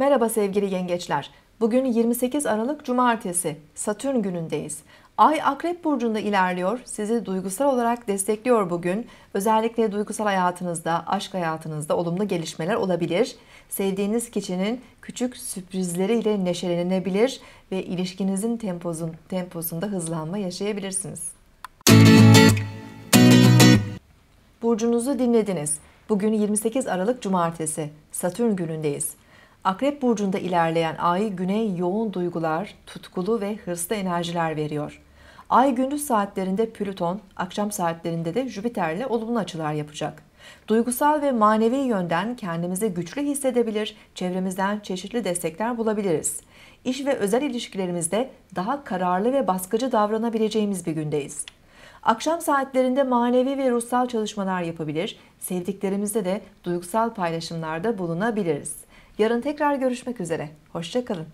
Merhaba sevgili yengeçler. Bugün 28 Aralık Cumartesi, Satürn günündeyiz. Ay Akrep Burcu'nda ilerliyor, sizi duygusal olarak destekliyor bugün. Özellikle duygusal hayatınızda, aşk hayatınızda olumlu gelişmeler olabilir. Sevdiğiniz kişinin küçük sürprizleriyle neşelenebilir ve ilişkinizin temposun, temposunda hızlanma yaşayabilirsiniz. Burcunuzu dinlediniz. Bugün 28 Aralık Cumartesi, Satürn günündeyiz. Akrep burcunda ilerleyen ay güney yoğun duygular, tutkulu ve hırslı enerjiler veriyor. Ay gündüz saatlerinde Plüton, akşam saatlerinde de Jüpiter ile olumlu açılar yapacak. Duygusal ve manevi yönden kendimizi güçlü hissedebilir, çevremizden çeşitli destekler bulabiliriz. İş ve özel ilişkilerimizde daha kararlı ve baskıcı davranabileceğimiz bir gündeyiz. Akşam saatlerinde manevi ve ruhsal çalışmalar yapabilir, sevdiklerimizde de duygusal paylaşımlarda bulunabiliriz. Yarın tekrar görüşmek üzere. Hoşçakalın.